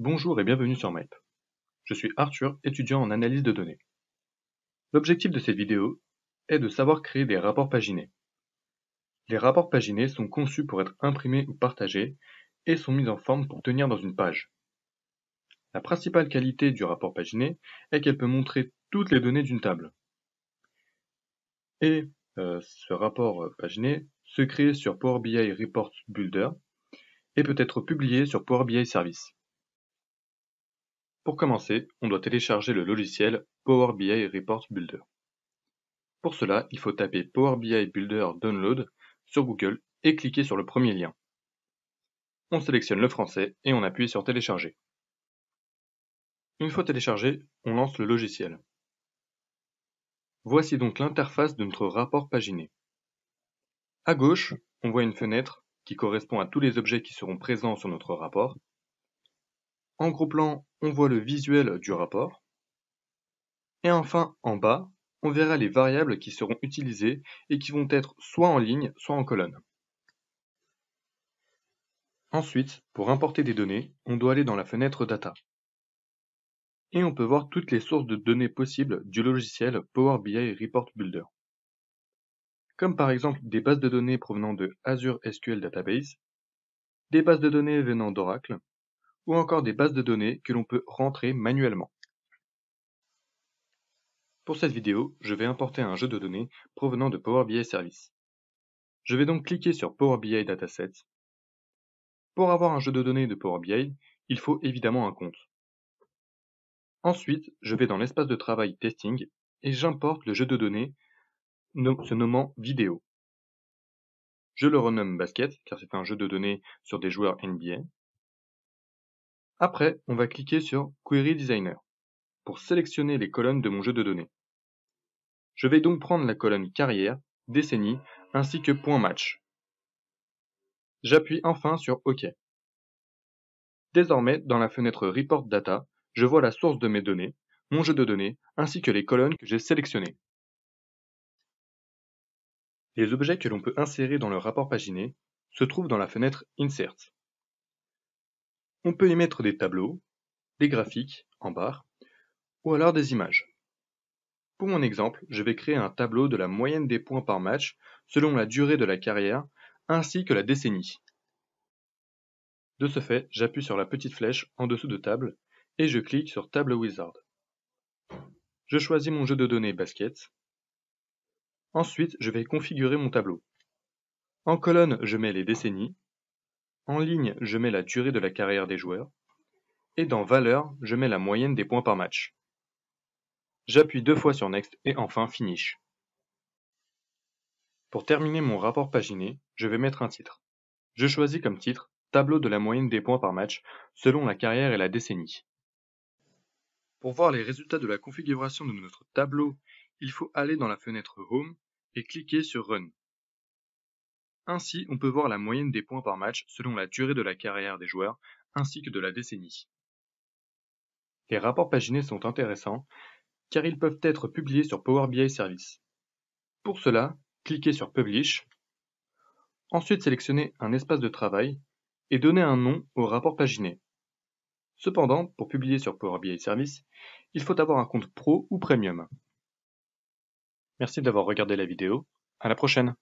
Bonjour et bienvenue sur Map. Je suis Arthur, étudiant en analyse de données. L'objectif de cette vidéo est de savoir créer des rapports paginés. Les rapports paginés sont conçus pour être imprimés ou partagés et sont mis en forme pour tenir dans une page. La principale qualité du rapport paginé est qu'elle peut montrer toutes les données d'une table. Et euh, ce rapport euh, paginé se crée sur Power BI Reports Builder et peut être publié sur Power BI Service. Pour commencer, on doit télécharger le logiciel Power BI Report Builder. Pour cela, il faut taper Power BI Builder Download sur Google et cliquer sur le premier lien. On sélectionne le français et on appuie sur Télécharger. Une fois téléchargé, on lance le logiciel. Voici donc l'interface de notre rapport paginé. À gauche, on voit une fenêtre qui correspond à tous les objets qui seront présents sur notre rapport. En gros plan, on voit le visuel du rapport. Et enfin, en bas, on verra les variables qui seront utilisées et qui vont être soit en ligne, soit en colonne. Ensuite, pour importer des données, on doit aller dans la fenêtre Data. Et on peut voir toutes les sources de données possibles du logiciel Power BI Report Builder. Comme par exemple des bases de données provenant de Azure SQL Database, des bases de données venant d'Oracle, ou encore des bases de données que l'on peut rentrer manuellement. Pour cette vidéo, je vais importer un jeu de données provenant de Power BI Service. Je vais donc cliquer sur Power BI Dataset. Pour avoir un jeu de données de Power BI, il faut évidemment un compte. Ensuite, je vais dans l'espace de travail Testing et j'importe le jeu de données se nommant Vidéo. Je le renomme Basket car c'est un jeu de données sur des joueurs NBA. Après, on va cliquer sur Query Designer pour sélectionner les colonnes de mon jeu de données. Je vais donc prendre la colonne carrière, décennie, ainsi que point match. J'appuie enfin sur OK. Désormais, dans la fenêtre Report Data, je vois la source de mes données, mon jeu de données, ainsi que les colonnes que j'ai sélectionnées. Les objets que l'on peut insérer dans le rapport paginé se trouvent dans la fenêtre Insert. On peut y mettre des tableaux, des graphiques en barre, ou alors des images. Pour mon exemple, je vais créer un tableau de la moyenne des points par match selon la durée de la carrière ainsi que la décennie. De ce fait, j'appuie sur la petite flèche en dessous de table et je clique sur Table Wizard. Je choisis mon jeu de données basket. Ensuite, je vais configurer mon tableau. En colonne, je mets les décennies en ligne, je mets la durée de la carrière des joueurs et dans valeur, je mets la moyenne des points par match. J'appuie deux fois sur Next et enfin Finish. Pour terminer mon rapport paginé, je vais mettre un titre. Je choisis comme titre Tableau de la moyenne des points par match selon la carrière et la décennie. Pour voir les résultats de la configuration de notre tableau, il faut aller dans la fenêtre Home et cliquer sur Run. Ainsi, on peut voir la moyenne des points par match selon la durée de la carrière des joueurs, ainsi que de la décennie. Les rapports paginés sont intéressants, car ils peuvent être publiés sur Power BI Service. Pour cela, cliquez sur Publish, ensuite sélectionnez un espace de travail et donnez un nom au rapport paginé. Cependant, pour publier sur Power BI Service, il faut avoir un compte pro ou premium. Merci d'avoir regardé la vidéo. À la prochaine!